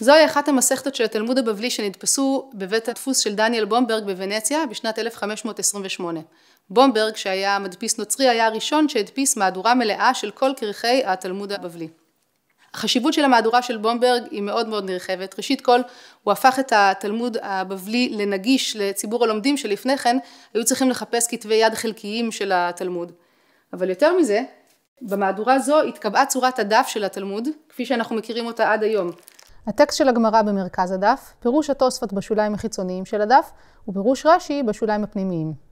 זוהי אחת המסכתות של התלמוד הבבלי שנדפסו בבית הדפוס של דניאל בומברג בוונציה בשנת 1528. בומברג, שהיה מדפיס נוצרי, היה הראשון שהדפיס מהדורה מלאה של כל כרכי התלמוד הבבלי. החשיבות של המהדורה של בומברג היא מאוד מאוד נרחבת. ראשית כל, הוא הפך את התלמוד הבבלי לנגיש לציבור הלומדים שלפני כן היו צריכים לחפש כתבי יד חלקיים של התלמוד. אבל יותר מזה, במהדורה זו התקבעה צורת הדף של התלמוד, כפי שאנחנו מכירים אותה עד היום. הטקסט של הגמרא במרכז הדף, פירוש התוספות בשוליים החיצוניים של הדף, ופירוש רש"י בשוליים הפנימיים.